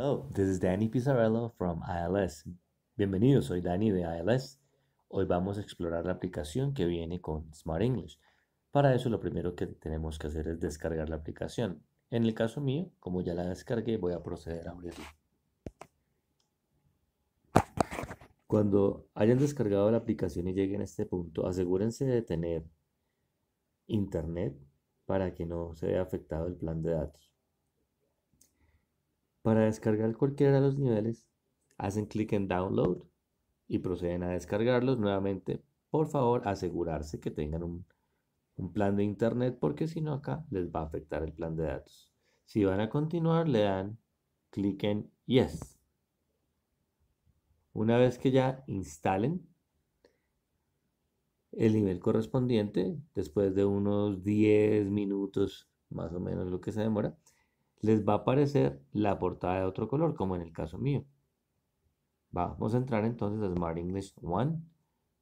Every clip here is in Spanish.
Hello, oh, this is Danny Pizzarello from ILS. Bienvenido, soy Danny de ILS. Hoy vamos a explorar la aplicación que viene con Smart English. Para eso lo primero que tenemos que hacer es descargar la aplicación. En el caso mío, como ya la descargué, voy a proceder a abrirla. Cuando hayan descargado la aplicación y lleguen a este punto, asegúrense de tener internet para que no se vea afectado el plan de datos. Para descargar cualquiera de los niveles, hacen clic en Download y proceden a descargarlos nuevamente. Por favor, asegurarse que tengan un, un plan de internet porque si no acá les va a afectar el plan de datos. Si van a continuar, le dan clic en Yes. Una vez que ya instalen el nivel correspondiente, después de unos 10 minutos, más o menos lo que se demora, les va a aparecer la portada de otro color, como en el caso mío. Vamos a entrar entonces a Smart English One.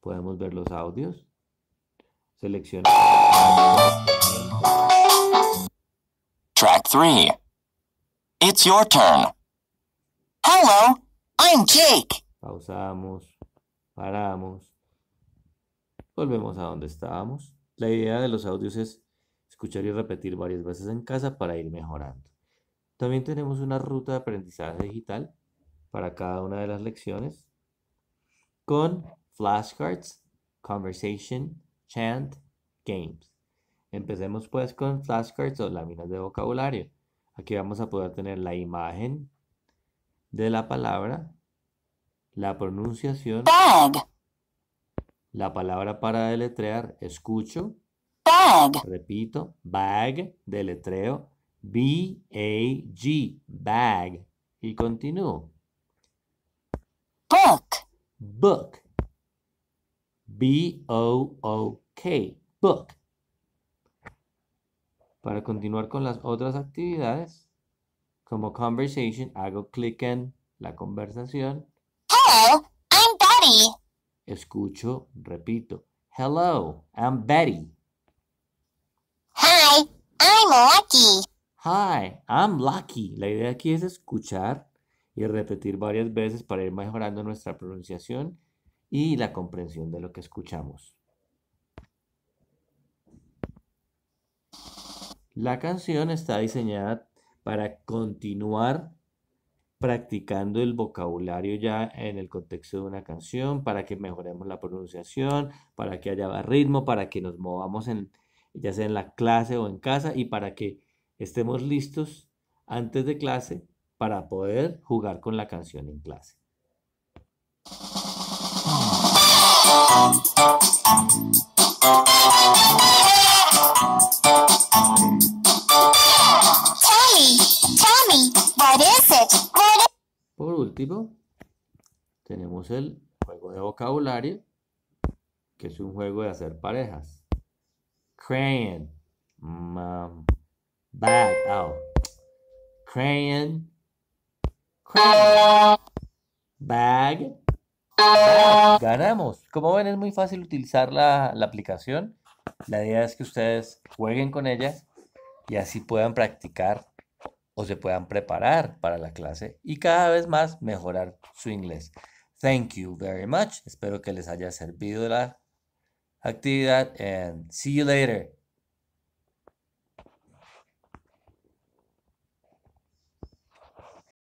Podemos ver los audios. Seleccionamos. Track 3. It's your turn. Hello, I'm Jake. Pausamos, paramos, volvemos a donde estábamos. La idea de los audios es escuchar y repetir varias veces en casa para ir mejorando. También tenemos una ruta de aprendizaje digital para cada una de las lecciones con flashcards, conversation, chant, games. Empecemos pues con flashcards o láminas de vocabulario. Aquí vamos a poder tener la imagen de la palabra, la pronunciación, la palabra para deletrear, escucho, Bag. repito, bag, deletreo, B-A-G, bag. Y continúo. Book. Book. B-O-O-K, book. Para continuar con las otras actividades, como conversation, hago clic en la conversación. Hello, I'm Betty. Escucho, repito. Hello, I'm Betty. Hi, I'm Lucky. Hi, I'm lucky. La idea aquí es escuchar y repetir varias veces para ir mejorando nuestra pronunciación y la comprensión de lo que escuchamos. La canción está diseñada para continuar practicando el vocabulario ya en el contexto de una canción, para que mejoremos la pronunciación, para que haya ritmo, para que nos movamos en, ya sea en la clase o en casa y para que estemos listos antes de clase para poder jugar con la canción en clase. Por último, tenemos el juego de vocabulario, que es un juego de hacer parejas. Crayon. Bag. Oh. Crayon. Crayon. Bag. Ganamos. Como ven, es muy fácil utilizar la, aplicación. La idea es que ustedes jueguen con ella y así puedan practicar o se puedan preparar para la clase y cada vez más mejorar su inglés. Thank you very much. Espero que les haya servido la actividad and see you later.